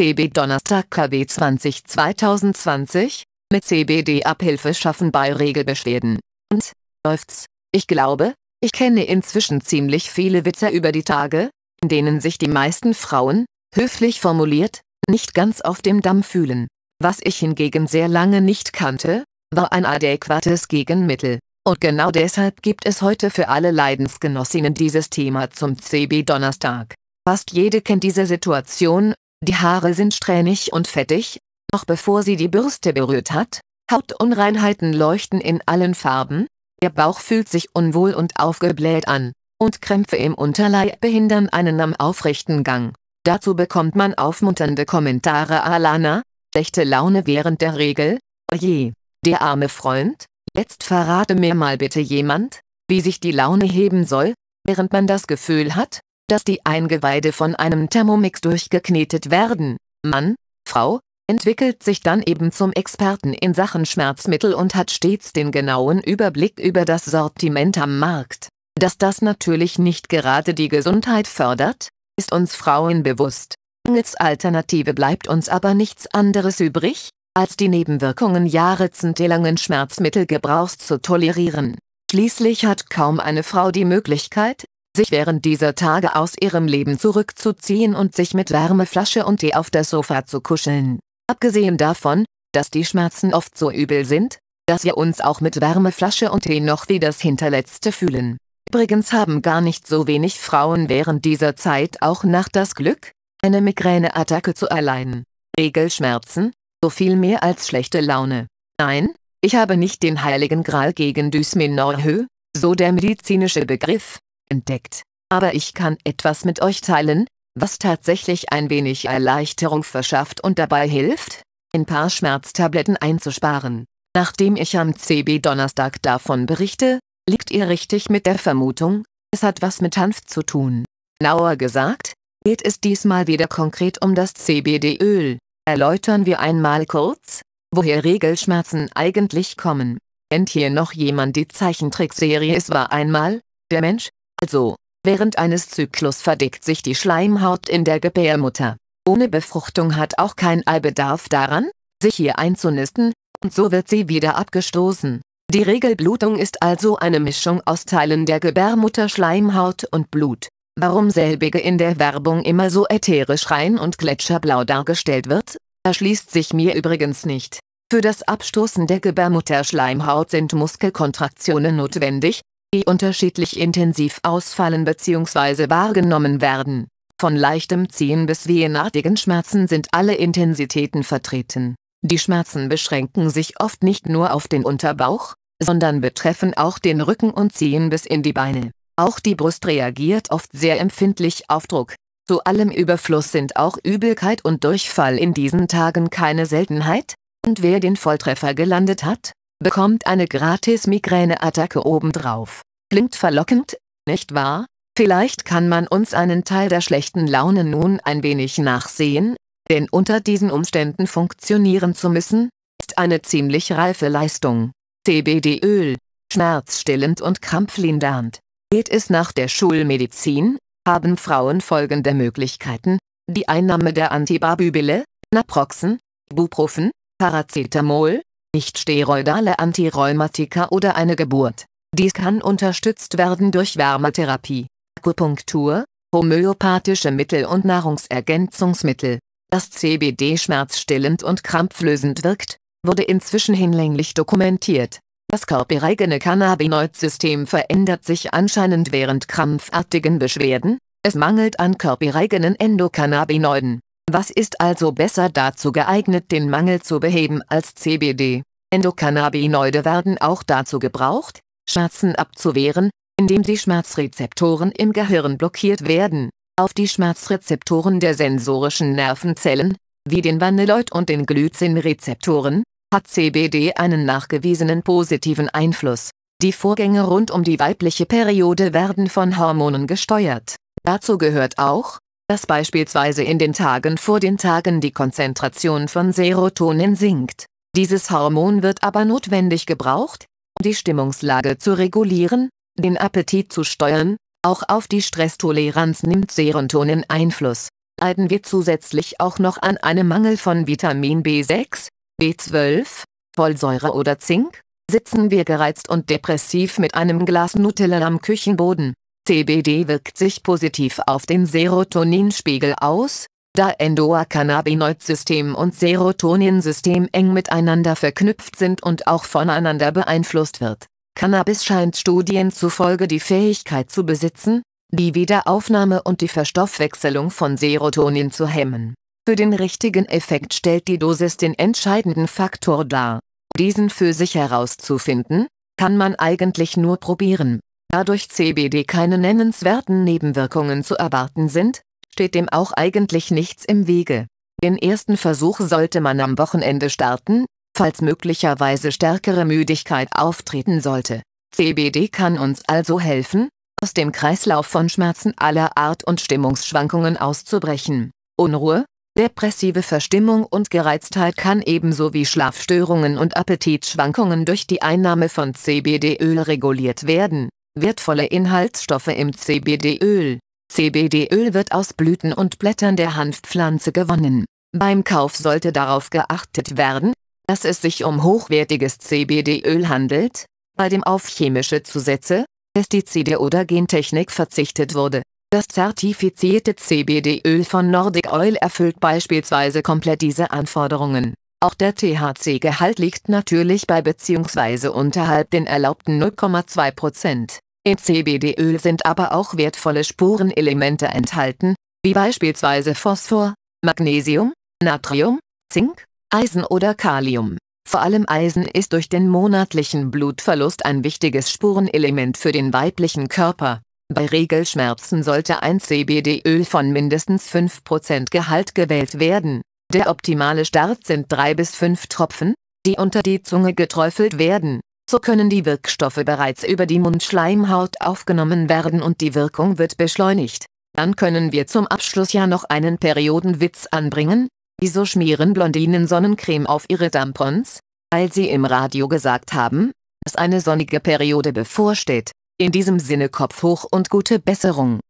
CB Donnerstag KW 20 2020, mit CBD Abhilfe schaffen bei Regelbeschwerden. Und, läuft's, ich glaube, ich kenne inzwischen ziemlich viele Witze über die Tage, in denen sich die meisten Frauen, höflich formuliert, nicht ganz auf dem Damm fühlen. Was ich hingegen sehr lange nicht kannte, war ein adäquates Gegenmittel. Und genau deshalb gibt es heute für alle Leidensgenossinnen dieses Thema zum CB Donnerstag. Fast jede kennt diese Situation, die Haare sind strähnig und fettig, noch bevor sie die Bürste berührt hat, Hautunreinheiten leuchten in allen Farben, der Bauch fühlt sich unwohl und aufgebläht an, und Krämpfe im Unterleib behindern einen am aufrechten Gang. Dazu bekommt man aufmunternde Kommentare Alana, schlechte Laune während der Regel, oje, oh der arme Freund, jetzt verrate mir mal bitte jemand, wie sich die Laune heben soll, während man das Gefühl hat, dass die Eingeweide von einem Thermomix durchgeknetet werden. Mann, Frau, entwickelt sich dann eben zum Experten in Sachen Schmerzmittel und hat stets den genauen Überblick über das Sortiment am Markt. Dass das natürlich nicht gerade die Gesundheit fördert, ist uns Frauen bewusst. Als Alternative bleibt uns aber nichts anderes übrig, als die Nebenwirkungen jahrzehntelangen Schmerzmittelgebrauchs zu tolerieren. Schließlich hat kaum eine Frau die Möglichkeit, sich während dieser Tage aus ihrem Leben zurückzuziehen und sich mit Wärmeflasche und Tee auf das Sofa zu kuscheln. Abgesehen davon, dass die Schmerzen oft so übel sind, dass wir uns auch mit Wärmeflasche und Tee noch wie das Hinterletzte fühlen. Übrigens haben gar nicht so wenig Frauen während dieser Zeit auch nach das Glück, eine Migräneattacke zu erleiden. Regelschmerzen, so viel mehr als schlechte Laune. Nein, ich habe nicht den heiligen Gral gegen Dysmenorrhoe, so der medizinische Begriff, entdeckt. Aber ich kann etwas mit euch teilen, was tatsächlich ein wenig Erleichterung verschafft und dabei hilft, ein paar Schmerztabletten einzusparen. Nachdem ich am CB Donnerstag davon berichte, liegt ihr richtig mit der Vermutung, es hat was mit Hanf zu tun. Genauer gesagt, geht es diesmal wieder konkret um das CBD-Öl. Erläutern wir einmal kurz, woher Regelschmerzen eigentlich kommen. Kennt hier noch jemand die Zeichentrickserie Es war einmal, der Mensch, also, während eines Zyklus verdickt sich die Schleimhaut in der Gebärmutter. Ohne Befruchtung hat auch kein Ei Bedarf daran, sich hier einzunisten, und so wird sie wieder abgestoßen. Die Regelblutung ist also eine Mischung aus Teilen der Gebärmutter Schleimhaut und Blut. Warum selbige in der Werbung immer so ätherisch rein und gletscherblau dargestellt wird, erschließt sich mir übrigens nicht. Für das Abstoßen der Gebärmutterschleimhaut sind Muskelkontraktionen notwendig, die unterschiedlich intensiv ausfallen bzw. wahrgenommen werden. Von leichtem Ziehen bis wehenartigen Schmerzen sind alle Intensitäten vertreten. Die Schmerzen beschränken sich oft nicht nur auf den Unterbauch, sondern betreffen auch den Rücken und ziehen bis in die Beine. Auch die Brust reagiert oft sehr empfindlich auf Druck. Zu allem Überfluss sind auch Übelkeit und Durchfall in diesen Tagen keine Seltenheit, und wer den Volltreffer gelandet hat, bekommt eine gratis Migräneattacke obendrauf. Klingt verlockend, nicht wahr? Vielleicht kann man uns einen Teil der schlechten Laune nun ein wenig nachsehen, denn unter diesen Umständen funktionieren zu müssen, ist eine ziemlich reife Leistung. CBD-Öl, schmerzstillend und krampflindernd. Geht es nach der Schulmedizin, haben Frauen folgende Möglichkeiten, die Einnahme der Antibabybile, Naproxen, Buprofen, Paracetamol, nicht steroidale Antirheumatika oder eine Geburt. Dies kann unterstützt werden durch Wärmetherapie, Akupunktur, homöopathische Mittel und Nahrungsergänzungsmittel. Dass CBD schmerzstillend und krampflösend wirkt, wurde inzwischen hinlänglich dokumentiert. Das körpereigene Cannabinoidsystem verändert sich anscheinend während krampfartigen Beschwerden, es mangelt an körpereigenen Endokannabinoiden. Was ist also besser dazu geeignet, den Mangel zu beheben als CBD? Endokannabinoide werden auch dazu gebraucht, Schmerzen abzuwehren, indem die Schmerzrezeptoren im Gehirn blockiert werden. Auf die Schmerzrezeptoren der sensorischen Nervenzellen, wie den Vanilloid- und den Glycinrezeptoren, hat CBD einen nachgewiesenen positiven Einfluss. Die Vorgänge rund um die weibliche Periode werden von Hormonen gesteuert. Dazu gehört auch, dass beispielsweise in den Tagen vor den Tagen die Konzentration von Serotonin sinkt. Dieses Hormon wird aber notwendig gebraucht, um die Stimmungslage zu regulieren, den Appetit zu steuern, auch auf die Stresstoleranz nimmt Serotonin Einfluss. Leiden wir zusätzlich auch noch an einem Mangel von Vitamin B6, B12, Vollsäure oder Zink, sitzen wir gereizt und depressiv mit einem Glas Nutella am Küchenboden. CBD wirkt sich positiv auf den Serotoninspiegel aus, da Endocannabinoid-System und Serotoninsystem eng miteinander verknüpft sind und auch voneinander beeinflusst wird. Cannabis scheint Studien zufolge die Fähigkeit zu besitzen, die Wiederaufnahme und die Verstoffwechselung von Serotonin zu hemmen. Für den richtigen Effekt stellt die Dosis den entscheidenden Faktor dar. Diesen für sich herauszufinden, kann man eigentlich nur probieren. Da durch CBD keine nennenswerten Nebenwirkungen zu erwarten sind, steht dem auch eigentlich nichts im Wege. Den ersten Versuch sollte man am Wochenende starten, falls möglicherweise stärkere Müdigkeit auftreten sollte. CBD kann uns also helfen, aus dem Kreislauf von Schmerzen aller Art und Stimmungsschwankungen auszubrechen. Unruhe, depressive Verstimmung und Gereiztheit kann ebenso wie Schlafstörungen und Appetitschwankungen durch die Einnahme von CBD-Öl reguliert werden. Wertvolle Inhaltsstoffe im CBD-Öl. CBD-Öl wird aus Blüten und Blättern der Hanfpflanze gewonnen. Beim Kauf sollte darauf geachtet werden, dass es sich um hochwertiges CBD-Öl handelt, bei dem auf chemische Zusätze, Pestizide oder Gentechnik verzichtet wurde. Das zertifizierte CBD-Öl von Nordic Oil erfüllt beispielsweise komplett diese Anforderungen. Auch der THC-Gehalt liegt natürlich bei bzw. unterhalb den erlaubten 0,2%. In CBD-Öl sind aber auch wertvolle Spurenelemente enthalten, wie beispielsweise Phosphor, Magnesium, Natrium, Zink, Eisen oder Kalium. Vor allem Eisen ist durch den monatlichen Blutverlust ein wichtiges Spurenelement für den weiblichen Körper. Bei Regelschmerzen sollte ein CBD-Öl von mindestens 5% Gehalt gewählt werden. Der optimale Start sind 3 bis 5 Tropfen, die unter die Zunge geträufelt werden. So können die Wirkstoffe bereits über die Mundschleimhaut aufgenommen werden und die Wirkung wird beschleunigt. Dann können wir zum Abschluss ja noch einen Periodenwitz anbringen. Wieso schmieren Blondinen Sonnencreme auf ihre Dampons? Weil sie im Radio gesagt haben, dass eine sonnige Periode bevorsteht. In diesem Sinne Kopf hoch und gute Besserung.